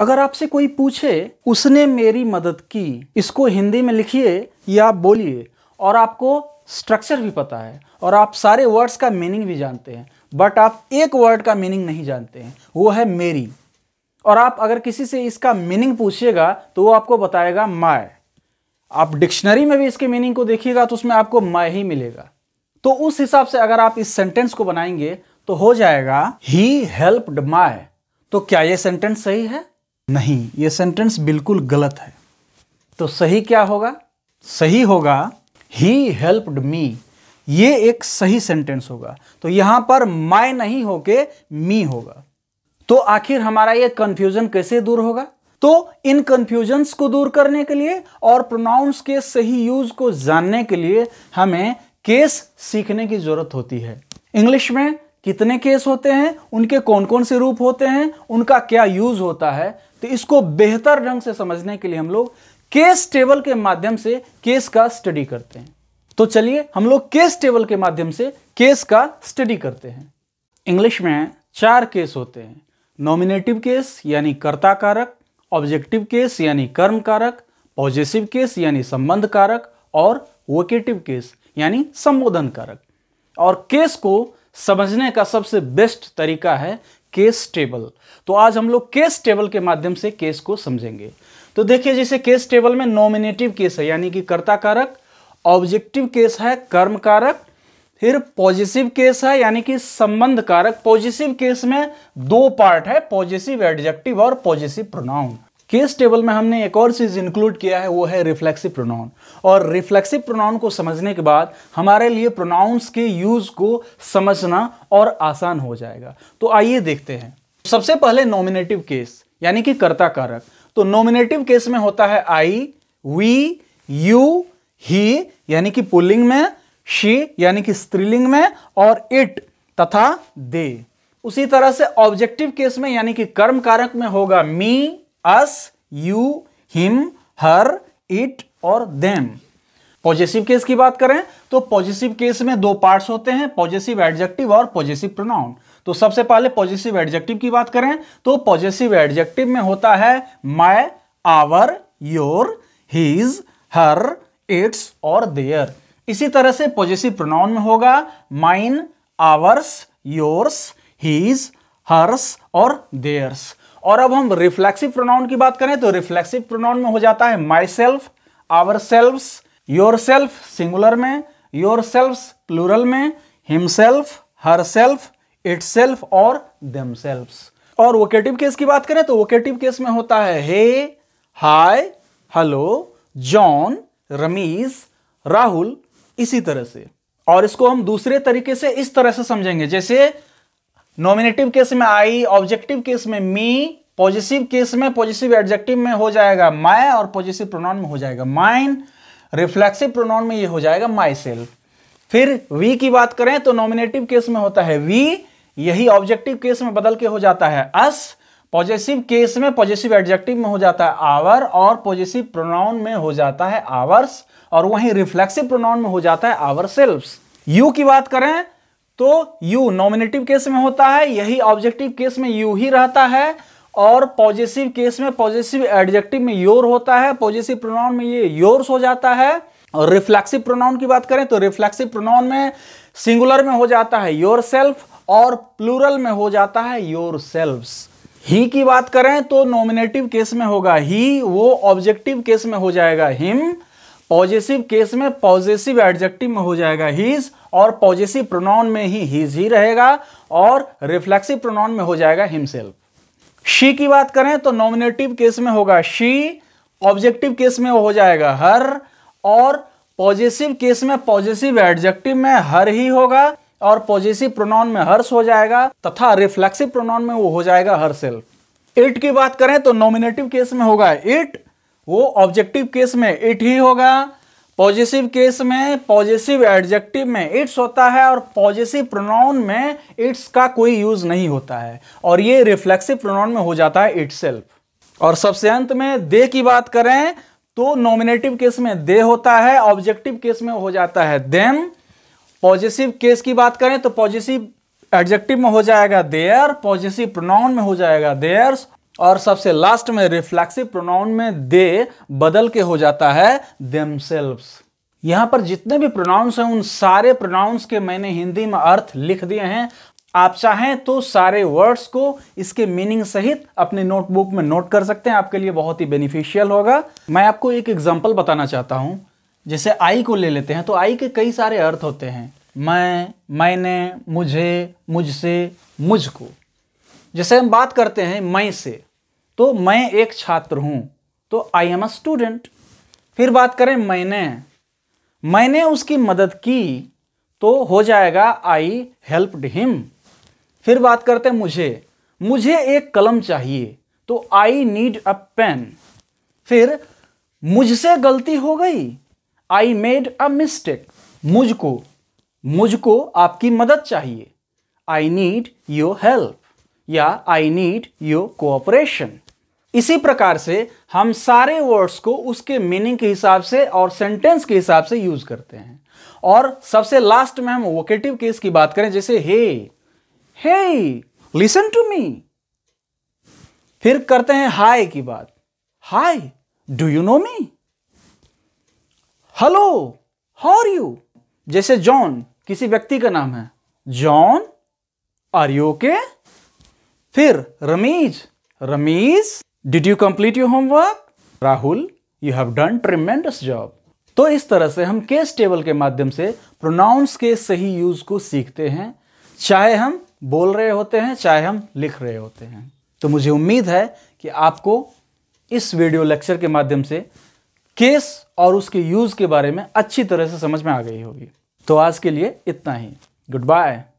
अगर आपसे कोई पूछे उसने मेरी मदद की इसको हिंदी में लिखिए या बोलिए और आपको स्ट्रक्चर भी पता है और आप सारे वर्ड्स का मीनिंग भी जानते हैं बट आप एक वर्ड का मीनिंग नहीं जानते हैं वो है मेरी और आप अगर किसी से इसका मीनिंग पूछिएगा तो वो आपको बताएगा माय आप डिक्शनरी में भी इसके मीनिंग को देखिएगा तो उसमें आपको माय ही मिलेगा तो उस हिसाब से अगर आप इस सेंटेंस को बनाएंगे तो हो जाएगा ही हेल्प्ड माय तो क्या ये सेंटेंस सही है नहीं ये सेंटेंस बिल्कुल गलत है तो सही क्या होगा सही होगा ही हेल्प्ड मी ये एक सही सेंटेंस होगा तो यहां पर माय नहीं होके मी होगा तो आखिर हमारा ये कन्फ्यूजन कैसे दूर होगा तो इन कंफ्यूजन्स को दूर करने के लिए और प्रोनाउंस के सही यूज को जानने के लिए हमें केस सीखने की जरूरत होती है इंग्लिश में कितने केस होते हैं उनके कौन कौन से रूप होते हैं उनका क्या यूज होता है तो इसको बेहतर ढंग से समझने के लिए हम लोग केस टेबल के माध्यम से केस का स्टडी करते हैं तो चलिए हम लोग केस टेबल के माध्यम से केस का स्टडी करते हैं इंग्लिश में चार केस होते हैं नॉमिनेटिव केस यानी कर्ता कारक ऑब्जेक्टिव केस यानी कर्म कारक पॉजिटिव केस यानी संबंध कारक और वोकेटिव केस यानी संबोधन कारक और केस को समझने का सबसे बेस्ट तरीका है केस टेबल तो आज हम लोग केस टेबल के माध्यम से केस को समझेंगे तो देखिए जैसे केस टेबल में नॉमिनेटिव केस है यानी कि कर्ता कारक ऑब्जेक्टिव केस है कर्म कारक फिर पॉजिटिव केस है यानी कि संबंध कारक पॉजिटिव केस में दो पार्ट है पॉजिटिव एडजेक्टिव और पॉजिटिव प्रोनाउन केस टेबल में हमने एक और चीज़ इंक्लूड किया है वो है रिफ्लेक्सिव प्रोनाउन और रिफ्लेक्सिव प्रोनाउन को समझने के बाद हमारे लिए प्रोनाउंस के यूज़ को समझना और आसान हो जाएगा तो आइए देखते हैं सबसे पहले नॉमिनेटिव केस यानी कि कर्ता कारक तो नॉमिनेटिव केस में होता है आई वी यू ही यानी कि पुलिंग में शी यानी कि स्त्रीलिंग में और इट तथा दे उसी तरह से ऑब्जेक्टिव केस में यानी कि कर्म कारक में होगा me us you him her it और देम पॉजिटिव केस की बात करें तो पॉजिटिव केस में दो पार्ट्स होते हैं पॉजिटिव एडजेक्टिव और पॉजिटिव प्रोनाउन तो सबसे पहले पॉजिटिव एडजेक्टिव की बात करें तो पॉजिटिव एडजेक्टिव में होता है my our your his her its और देयर इसी तरह से पॉजिटिव प्रोनाउन में होगा mine ours yours his hers और देयर्स और अब हम रिफ्लेक्सिव प्रोनाउन की बात करें तो रिफ्लेक्सिव प्रोनाउन में हो जाता है myself ourself yourself singular में योर सेल्फ प्लूरल में himself herself itself और देम सेल्फ और वोकेटिव केस की बात करें तो वोकेटिव केस में होता है hey hi hello John Rameez Rahul इसी तरह से और इसको हम दूसरे तरीके से इस तरह से समझेंगे जैसे नॉमिनेटिव केस में आई ऑब्जेक्टिव केस में मी पॉजिटिव केस में पॉजिटिव एडजेक्टिव में हो जाएगा माई और पॉजिटिव प्रोनाउन में हो जाएगा माइन रिफ्लेक्सिव प्रोनाउन में ये हो जाएगा माई सेल्फ फिर वी की बात करें तो नॉमिनेटिव केस में होता है वी यही ऑब्जेक्टिव केस में बदल के हो जाता है अस पॉजिटिव केस में पॉजिटिव एडजेक्टिव में हो जाता है आवर और पॉजिटिव प्रोनाउन में हो जाता है आवर्स और वहीं रिफ्लेक्सिव प्रोनाउन में हो जाता है आवर सेल्फ यू की बात करें तो यू नॉमिनेटिव केस में होता है यही ऑब्जेक्टिव केस में यू ही रहता है और पॉजिटिव केस में पॉजिटिव एडजेक्टिव में योर होता है पॉजिटिव प्रोनाउन में ये योर्स हो जाता है और रिफ्लेक्सिव प्रोनाउन की बात करें तो रिफ्लेक्सिव प्रोनाउन में सिंगुलर में हो जाता है योर सेल्फ और प्लूरल में हो जाता है योर सेल्फ ही की बात करें तो नॉमिनेटिव केस में होगा ही वो ऑब्जेक्टिव केस में हो जाएगा हिम पॉजिटिव केस में पॉजिटिव एडजेक्टिव में हो जाएगा हीज और पॉजिटिव प्रोनाउन में ही हिज ही रहेगा और रिफ्लेक्सिव प्रोनाउन में हो जाएगा हिमसेल्फ शी की बात करें तो नॉमिनेटिव केस में होगा शी ऑब्जेक्टिव केस में हो जाएगा हर और पॉजिटिव केस में पॉजिटिव एडजेक्टिव में हर ही होगा और पॉजिटिव प्रोनाउन में हर्स हो जाएगा तथा रिफ्लेक्सिव प्रोनाउन में वो हो जाएगा हर सेल्फ इट की बात करें तो नॉमिनेटिव केस में होगा इट वो ऑब्जेक्टिव केस में इट ही होगा पॉजिटिव केस में पॉजिटिव एडजेक्टिव में इट्स होता है और पॉजिटिव प्रोनाउन में इट्स का कोई यूज नहीं होता है और ये रिफ्लेक्सिव प्रोनाउन में हो जाता है इट्स और सबसे अंत में दे की बात करें तो नॉमिनेटिव केस में दे होता है ऑब्जेक्टिव केस में हो जाता है देम पॉजिटिव केस की बात करें तो पॉजिटिव एडजेक्टिव में हो जाएगा देयर पॉजिटिव प्रोनाउन में हो जाएगा देयर्स और सबसे लास्ट में रिफ्लेक्सिव प्रोनाउन में दे बदल के हो जाता है देमसेल्व्स यहां पर जितने भी प्रोनाउंस हैं उन सारे प्रोनाउंस के मैंने हिंदी में अर्थ लिख दिए हैं आप चाहें तो सारे वर्ड्स को इसके मीनिंग सहित अपने नोटबुक में नोट कर सकते हैं आपके लिए बहुत ही बेनिफिशियल होगा मैं आपको एक एग्जाम्पल बताना चाहता हूं जैसे आई को ले लेते हैं तो आई के कई सारे अर्थ होते हैं मैं मैंने मुझे मुझसे मुझको जैसे हम बात करते हैं मैं से तो मैं एक छात्र हूँ तो आई एम अ स्टूडेंट फिर बात करें मैंने मैंने उसकी मदद की तो हो जाएगा आई हेल्प्ड हिम फिर बात करते हैं मुझे मुझे एक कलम चाहिए तो आई नीड अ पेन फिर मुझसे गलती हो गई आई मेड अ मिस्टेक मुझको मुझको आपकी मदद चाहिए आई नीड योर हेल्प या आई नीड योर कोऑपरेशन इसी प्रकार से हम सारे वर्ड्स को उसके मीनिंग के हिसाब से और सेंटेंस के हिसाब से यूज करते हैं और सबसे लास्ट में हम वोकेटिव केस की बात करें जैसे हे हे लिसन टू मी फिर करते हैं हाय की बात hi do you know me hello how are you जैसे जॉन किसी व्यक्ति का नाम है जॉन आर यू ओके फिर Rameez Rameez did you complete your homework Rahul you have done tremendous job तो इस तरह से हम केस टेबल के माध्यम से प्रोनाउंस के सही यूज को सीखते हैं चाहे हम बोल रहे होते हैं चाहे हम लिख रहे होते हैं तो मुझे उम्मीद है कि आपको इस वीडियो लेक्चर के माध्यम से केस और उसके यूज़ के बारे में अच्छी तरह से समझ में आ गई होगी तो आज के लिए इतना ही गुड बाय